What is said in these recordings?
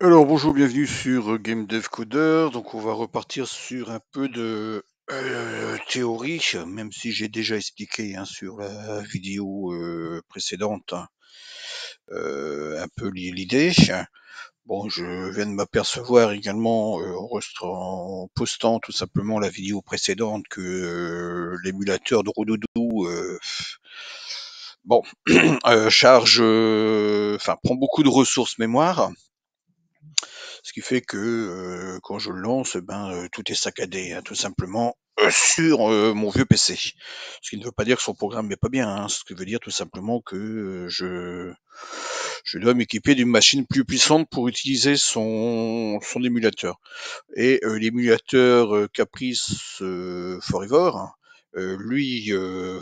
Alors bonjour, bienvenue sur euh, Game Dev Donc on va repartir sur un peu de euh, théorie, même si j'ai déjà expliqué hein, sur la vidéo euh, précédente hein, un peu l'idée. Bon, je viens de m'apercevoir également en, postant tout simplement la vidéo précédente que l'émulateur de Rodoudou bon charge, enfin prend beaucoup de ressources mémoire. Ce qui fait que quand je le lance, ben tout est saccadé, hein, tout simplement sur mon vieux PC. Ce qui ne veut pas dire que son programme n'est pas bien, hein. ce qui veut dire tout simplement que je je dois m'équiper d'une machine plus puissante pour utiliser son, son émulateur. Et l'émulateur Caprice Forever, hein, lui,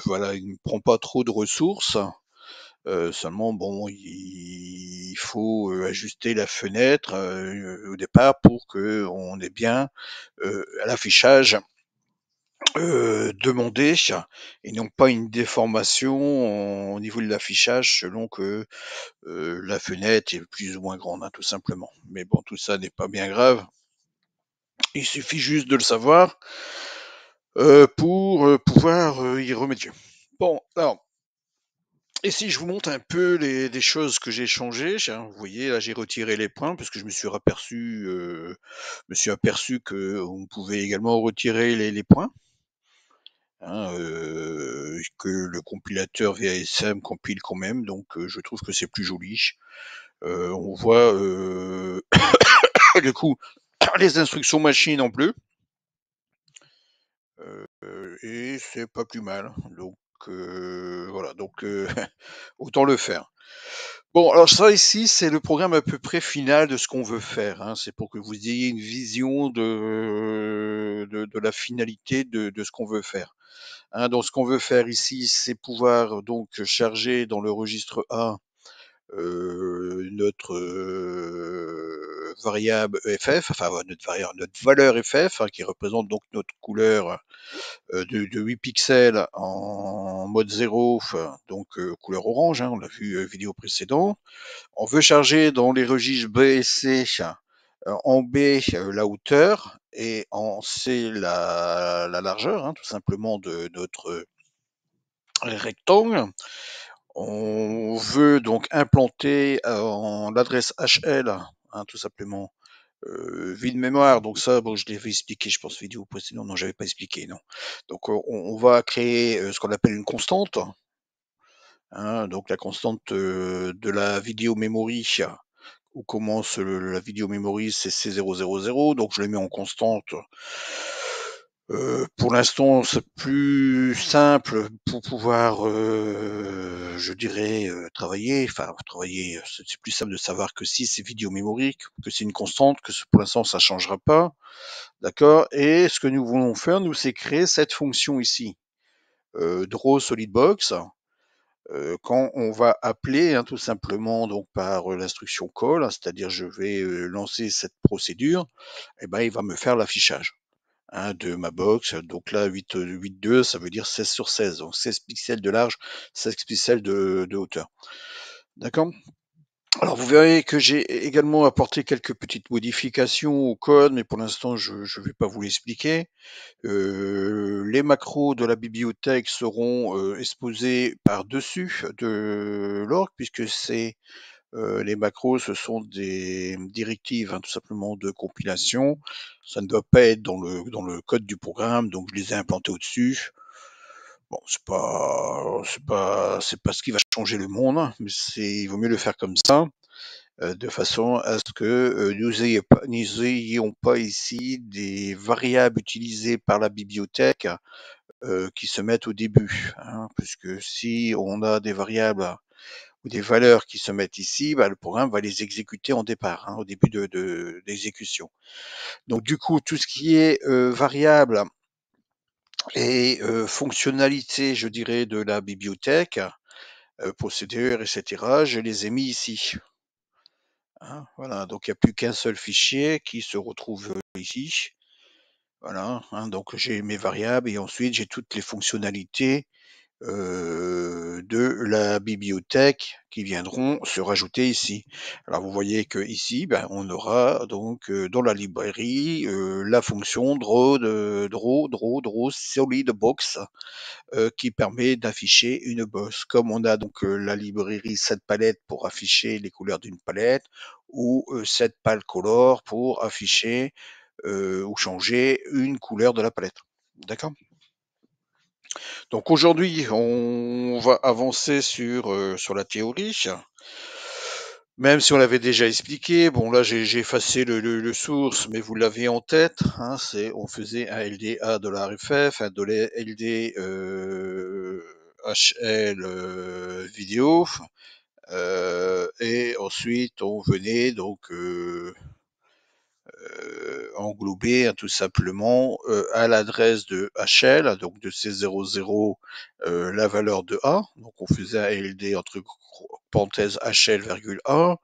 voilà, il ne prend pas trop de ressources. Euh, seulement, bon, il faut euh, ajuster la fenêtre euh, au départ pour que on ait bien à l'affichage euh, demandé et non pas une déformation au niveau de l'affichage selon que la fenêtre est plus ou moins grande, hein, tout simplement. Mais bon, tout ça n'est pas bien grave. Il suffit juste de le savoir pour pouvoir y remédier. Bon, alors, et si je vous montre un peu les, choses que j'ai changées, hein, vous voyez, là j'ai retiré les points parce que je me suis aperçu, euh, me suis aperçu que on pouvait également retirer les, points, hein, euh, que le compilateur VASM compile quand même, donc euh, je trouve que c'est plus joli. on voit du coup les instructions machine en bleu et c'est pas plus mal. Donc voilà, donc autant le faire. Bon, alors ça ici, c'est le programme à peu près final de ce qu'on veut faire. Hein. C'est pour que vous ayez une vision de, de, la finalité de, ce qu'on veut faire. Hein. donc ce qu'on veut faire ici, c'est pouvoir donc charger dans le registre A euh, notre variable EFF, enfin euh, notre, notre valeur FF, e hein, qui représente donc notre couleur euh, de, 8 pixels en mode 0, donc euh, couleur orange, hein, on l'a vu vidéo précédente. On veut charger dans les registres B et C en B la hauteur et en C la, la largeur, hein, tout simplement de notre rectangle. On veut donc implanter en l'adresse HL Hein, tout simplement. Euh, vie de mémoire, donc ça, bon, je l'avais expliqué, je pense, vidéo précédente, non, j'avais pas expliqué, non. Donc, on, va créer ce qu'on appelle une constante, hein. donc la constante de la vidéo memory, où commence la vidéo memory, c'est C000, donc je le mets en constante euh, pour l'instant, c'est plus simple pour pouvoir, euh, je dirais, euh, travailler. Enfin, travailler, c'est plus simple de savoir que si c'est vidéo mémorique, que c'est une constante, que pour l'instant, ça changera pas. D'accord Et ce que nous voulons faire, nous, c'est créer cette fonction ici. draw Box. Quand on va appeler hein, tout simplement donc par l'instruction call, hein, c'est-à-dire je vais lancer cette procédure, et eh ben il va me faire l'affichage. Hein, de ma box. Donc là, 8, 8, 2, ça veut dire 16 sur 16. Donc 16 pixels de large, 16 pixels de, hauteur. D'accord alors vous verrez que j'ai également apporté quelques petites modifications au code, mais pour l'instant je ne vais pas vous l'expliquer. Euh, les macros de la bibliothèque seront euh, exposés par-dessus de l'orgue, puisque c'est les macros, ce sont des directives, hein, tout simplement, de compilation. Ça ne doit pas être dans le, dans le code du programme, donc je les ai implantés au-dessus. Bon, c'est pas, c'est pas, c'est pas ce qui va changer le monde, hein, mais c'est, il vaut mieux le faire comme ça, de façon à ce que nous ayons pas, n'ayons pas ici des variables utilisées par la bibliothèque qui se mettent au début, hein, puisque si on a des variables ou des valeurs qui se mettent ici, bah, le programme va les exécuter en départ, hein, au début de l'exécution. Donc du coup, tout ce qui est euh, variable et euh, fonctionnalité, je dirais, de la bibliothèque, euh, procédure, etc., je les ai mis ici. Hein, voilà, donc il n'y a plus qu'un seul fichier qui se retrouve euh, ici. Voilà, hein. donc j'ai mes variables et ensuite j'ai toutes les fonctionnalités euh, de la bibliothèque qui viendront se rajouter ici. Alors vous voyez que ici, ben, on aura donc euh, dans la librairie euh, la fonction draw, de, draw, draw, draw solid box qui permet d'afficher une box. Comme on a donc la librairie cette palette pour afficher les couleurs d'une palette ou cette pale color pour afficher ou changer une couleur de la palette. D'accord donc aujourd'hui, on va avancer sur, euh, sur la théorie. Même si on l'avait déjà expliqué, bon là j'ai effacé le, source, mais vous l'avez en tête, hein, c'est on faisait un LDA de la RFF, un de HL euh, euh, vidéo, et ensuite on venait donc euh, englobé hein, tout simplement euh, à l'adresse de HL, donc de C00 euh, la valeur de A, donc on faisait un LD entre parenthèse HL,1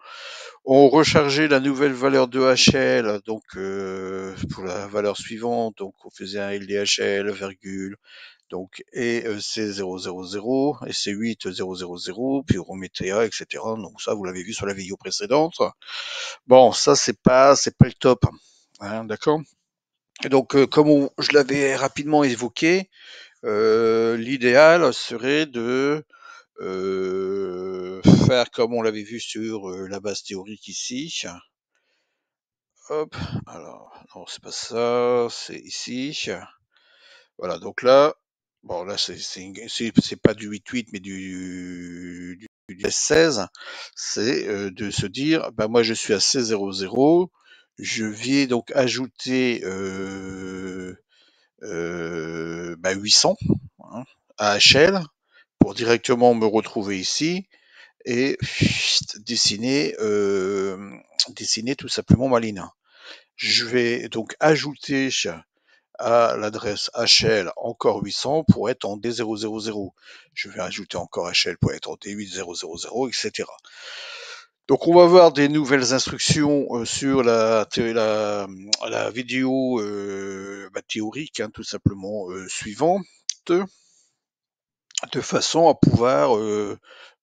on rechargeait la nouvelle valeur de HL, donc euh, pour la valeur suivante, donc on faisait un LDHL, donc et euh, c'est 000 et C8000 puis on remettait A etc donc ça vous l'avez vu sur la vidéo précédente bon ça c'est pas c'est pas le top hein, d'accord donc euh, comme je l'avais rapidement évoqué l'idéal serait de euh, faire comme on l'avait vu sur euh, la base théorique ici. Hop, alors, non, c'est pas ça, c'est ici. Voilà, donc là, bon, là, c'est pas du 8-8, mais du, du, 16 c'est euh, de se dire, bah, moi, je suis à C00, je vais donc ajouter 800 bah, hein, à HL, directement me retrouver ici et dessiner, euh, dessiner tout simplement ma ligne. Je vais donc ajouter à l'adresse HL encore 800 pour être en D000. Je vais ajouter encore HL pour être en D8000, etc. Donc on va voir des nouvelles instructions euh, sur la, la, la vidéo euh, bah, théorique, hein, tout simplement suivante de façon à pouvoir euh,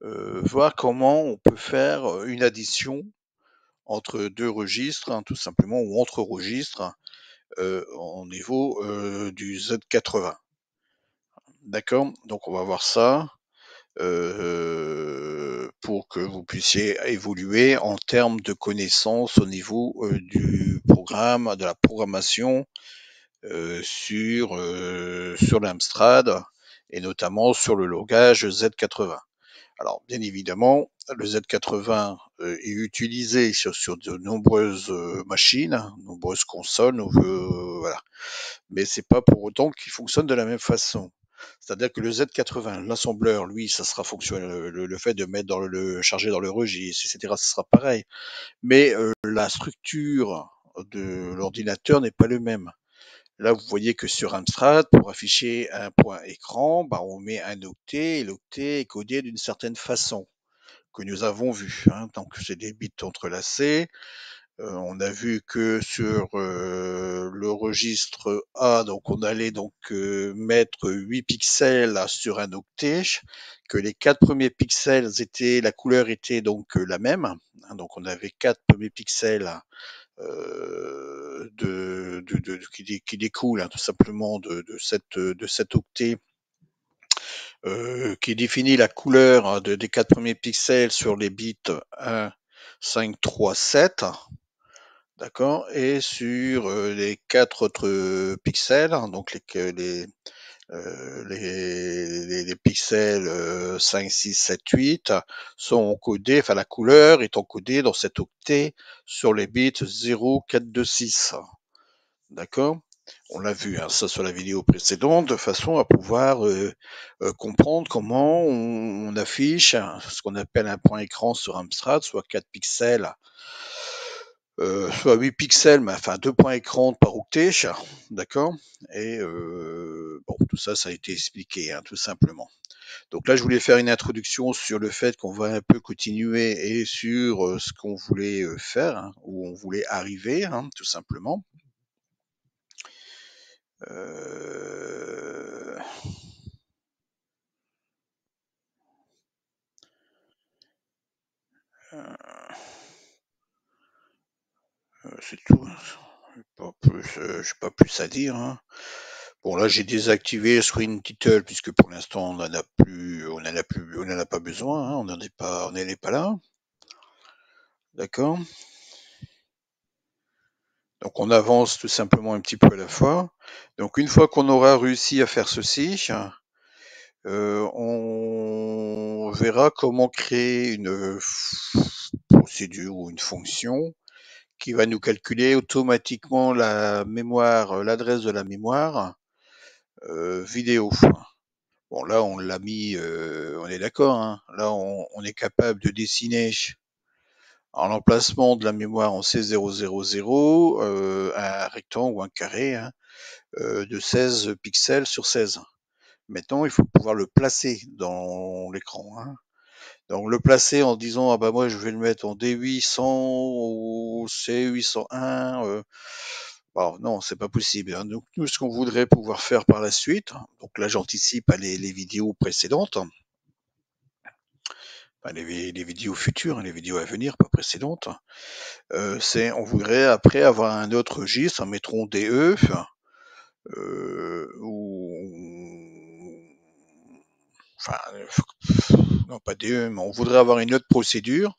euh, voir comment on peut faire euh, une addition entre deux registres, hein, tout simplement, ou entre registres au niveau du Z80. D'accord Donc on va voir ça pour que vous puissiez évoluer en termes de connaissances au niveau du programme, de la programmation sur, sur l'Amstrad et notamment sur le logage Z80. Alors, bien évidemment, le Z80 euh, est utilisé sur, de nombreuses euh, machines, nombreuses consoles, mais euh, voilà. Mais c'est pas pour autant qu'il fonctionne de la même façon. C'est-à-dire que le Z80, l'assembleur, lui, ça sera fonctionnel. Le, fait de mettre dans le, charger dans le registre, etc., ce sera pareil. Mais la structure de l'ordinateur n'est pas le même. Là, vous voyez que sur Amstrad, pour afficher un point écran, bah, on met un octet et l'octet est codé d'une certaine façon que nous avons vu. Hein. Donc, c'est des bits entrelacés. Euh, on a vu que sur euh, le registre A, donc on allait donc euh, mettre 8 pixels sur un octet, que les quatre premiers pixels étaient, la couleur était donc la même. Hein. donc on avait quatre premiers pixels euh, de, qui, découle hein, tout simplement de, de, cette, de cette octet euh, qui définit la couleur hein, des quatre premiers pixels sur les bits 1, 5, 3, 7. D'accord Et sur euh, les quatre autres pixels, hein, donc les, euh, les, les, pixels 5, 6, 7, 8 sont encodés, enfin la couleur est encodée dans cet octet sur les bits 0, 4, 2, 6. D'accord on l'a vu hein, ça sur la vidéo précédente, de façon à pouvoir euh, euh, comprendre comment on, affiche ce qu'on appelle un point écran sur Amstrad, soit 4 pixels, soit 8 pixels, mais enfin 2 points écran par octet, d'accord Et bon, tout ça, ça a été expliqué, hein, tout simplement. Donc là, je voulais faire une introduction sur le fait qu'on va un peu continuer et sur euh, ce qu'on voulait euh, faire, hein, où on voulait arriver, hein, tout simplement. Euh, c'est tout. Je n'ai pas, plus, à dire. Bon là j'ai désactivé Screen Title euh, puisque pour l'instant on n'en a plus, on n'en a plus, on n'en a pas besoin, hein, on n'en est pas, on n'en pas là. D'accord. Donc on avance tout simplement un petit peu à la fois. Donc une fois qu'on aura réussi à faire ceci, euh, on verra comment créer une procédure ou une fonction qui va nous calculer automatiquement la mémoire, l'adresse de la mémoire euh, vidéo. Bon, là, on l'a mis, euh, on est d'accord, hein. là, on, est capable de dessiner en emplacement de la mémoire en C000, euh, un rectangle ou un carré hein, de 16 pixels sur 16. Maintenant, il faut pouvoir le placer dans l'écran. Hein. Donc le placer en disant ah bah moi je vais le mettre en D800 ou C801, non, non, c'est pas possible. Hein. Donc, nous, ce qu'on voudrait pouvoir faire par la suite, donc là, j'anticipe hein, les, vidéos précédentes, les, vidéos futures, hein, les vidéos à venir, pas précédentes, euh, c'est on voudrait après avoir un autre registre, en mettront DE, euh, ou enfin, non pas DE, mais on voudrait avoir une autre procédure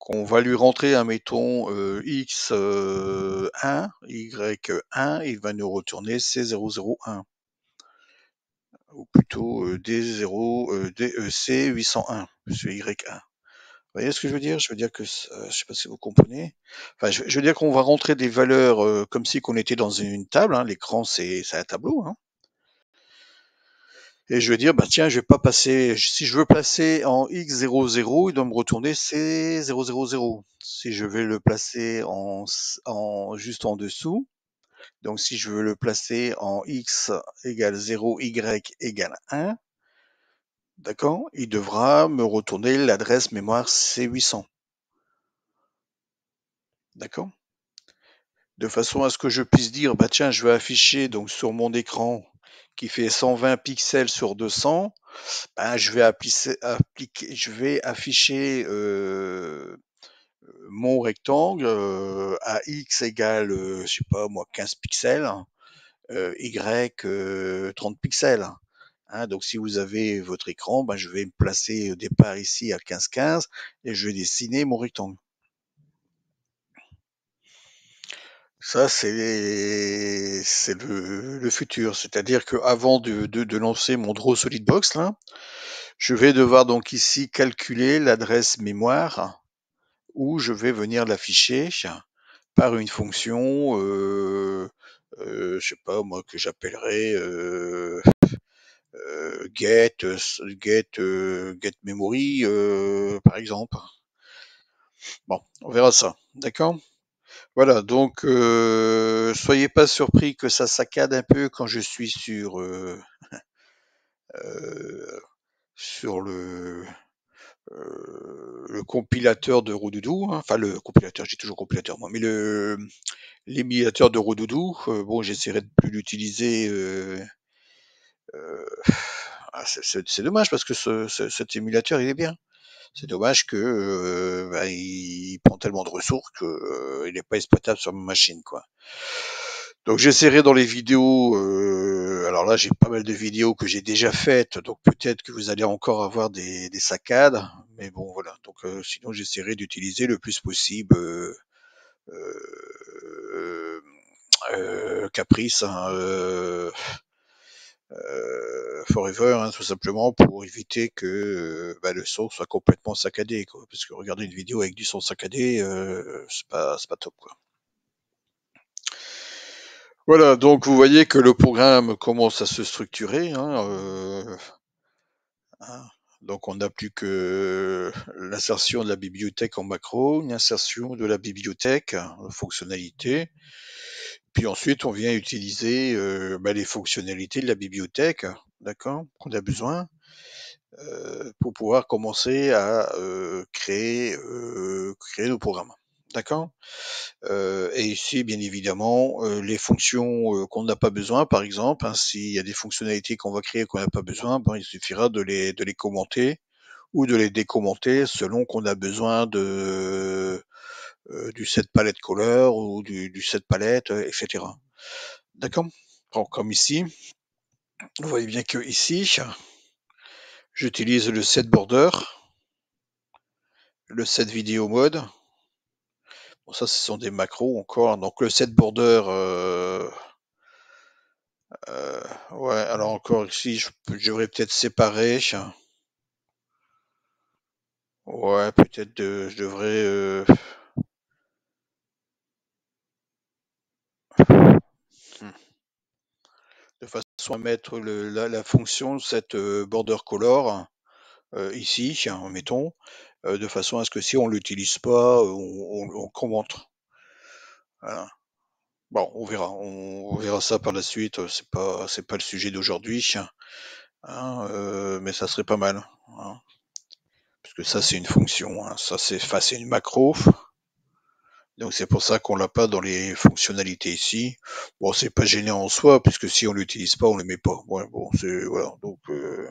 qu'on va lui rentrer, mettons, euh, x1, euh, y1, il va nous retourner c001. Ou plutôt euh, d, c801, c'est y1. Vous voyez ce que je veux dire Je veux dire que, je sais pas si vous comprenez. Enfin, je, veux dire qu'on va rentrer des valeurs comme si qu'on était dans une table. Hein. L'écran, c'est un tableau. Hein et je vais dire, bah tiens, je vais pas passer, si je veux placer en x00, il doit me retourner c000. Si je vais le placer en, en juste en dessous, donc si je veux le placer en x égale 0, y égale 1, d'accord, il devra me retourner l'adresse mémoire C800. D'accord De façon à ce que je puisse dire, bah tiens, je vais afficher donc sur mon écran qui fait 120 pixels sur 200, ben, je, vais afficher euh, mon rectangle euh, à x égale, 15 euh, pixels, y 30 pixels. Hein. donc si vous avez votre écran, ben, je vais me placer au départ ici à 15-15 et je vais dessiner mon rectangle. Ça, c'est c'est le, le futur. C'est-à-dire qu'avant de, de, de, lancer mon draw SolidBox, là, je vais devoir donc ici calculer l'adresse mémoire où je vais venir l'afficher par une fonction, euh, euh, je sais pas moi, que j'appellerai euh, euh, get get get memory par exemple. Bon, on verra ça, d'accord. Voilà, donc euh, soyez pas surpris que ça saccade un peu quand je suis sur euh, euh, sur le compilateur de Roudoudou. Hein. enfin le compilateur, j'ai toujours compilateur moi, mais l'émulateur de Roudoudou, bon j'essaierai de plus l'utiliser. Ah, c'est dommage parce que cet émulateur il est bien. C'est dommage que euh, bah, il prend tellement de ressources que euh, n'est pas exploitable sur ma machine, quoi. Donc j'essaierai dans les vidéos. Euh, alors là, j'ai pas mal de vidéos que j'ai déjà faites, donc peut-être que vous allez encore avoir des, des saccades, mais bon voilà. Donc euh, sinon, j'essaierai d'utiliser le plus possible. Caprice, hein, euh, forever, hein, tout simplement pour éviter que euh, bah, le son soit complètement saccadé. Quoi, parce que regarder une vidéo avec du son saccadé, euh, c'est pas, pas top. Quoi. Voilà, donc vous voyez que le programme commence à se structurer. Hein, hein. donc on n'a plus que l'insertion de la bibliothèque en macro, une insertion de la bibliothèque, en fonctionnalité, puis ensuite, on vient utiliser, euh, bah, les fonctionnalités de la bibliothèque, d'accord? Qu'on a besoin, euh, pour pouvoir commencer à, euh, créer, créer nos programmes, d'accord? et ici, bien évidemment, les fonctions, qu'on n'a pas besoin, par exemple, hein, s'il y a des fonctionnalités qu'on va créer qu'on n'a pas besoin, il suffira de de les commenter ou de les décommenter selon qu'on a besoin de euh, du set palette color ou du, set palette, euh, etc. D'accord Comme ici, vous voyez bien que ici, j'utilise le set border, le set vidéo mode. Bon, ça, ce sont des macros encore. Donc, le set border, euh, ouais, alors encore ici, je, devrais peut-être séparer. Ouais, peut-être de, je devrais. soit mettre la, fonction cette euh, border color euh, ici, mettons, euh, de façon à ce que si on l'utilise pas, on, commente. Bon, on verra, on, verra ça par la suite. C'est pas, c'est pas le sujet d'aujourd'hui, hein, mais ça serait pas mal, puisque hein. parce que ça c'est une fonction, hein. ça c'est, une macro. Donc c'est pour ça qu'on l'a pas dans les fonctionnalités ici. Bon, c'est pas gênant en soi, puisque si on l'utilise pas, on le met pas. bon, c'est voilà. Donc euh...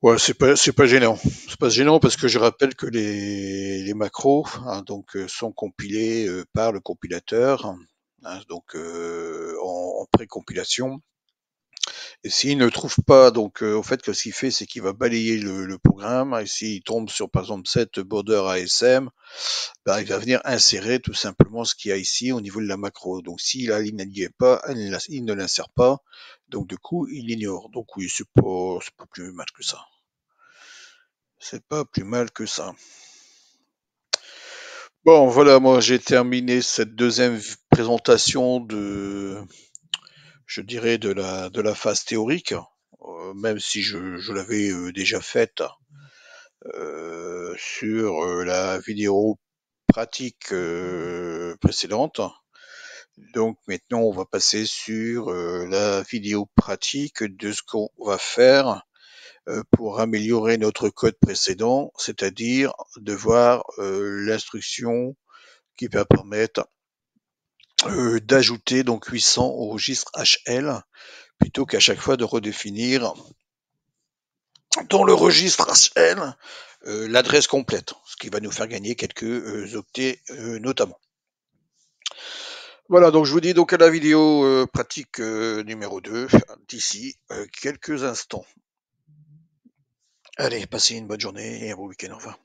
ouais, c'est pas c'est pas gênant. C'est pas gênant parce que je rappelle que les, macros hein, donc euh, sont compilés euh, par le compilateur, hein. donc euh, en précompilation. Et s'il ne trouve pas, donc euh, au fait que ce qu'il fait, c'est qu'il va balayer le, programme, et s'il tombe sur par exemple cette border ASM, bah, il va venir insérer tout simplement ce qu'il y a ici au niveau de la macro. Donc si la ligne n'y est pas, il ne l'insère pas, donc du coup il ignore, Donc oui, c'est c'est pas plus mal que ça. C'est pas plus mal que ça. Bon voilà, moi j'ai terminé cette deuxième présentation de je dirais, de la, de la phase théorique, euh, même si je, je l'avais euh, déjà faite euh, sur la vidéo pratique précédente. Donc maintenant, on va passer sur la vidéo pratique de ce qu'on va faire pour améliorer notre code précédent, c'est-à-dire de voir l'instruction qui va permettre euh, d'ajouter donc 800 au registre HL plutôt qu'à chaque fois de redéfinir dans le registre HL euh, l'adresse complète, ce qui va nous faire gagner quelques euh, octets notamment. Voilà, donc je vous dis donc à la vidéo pratique numéro 2 d'ici quelques instants. Allez, passez une bonne journée et un bon week-end, au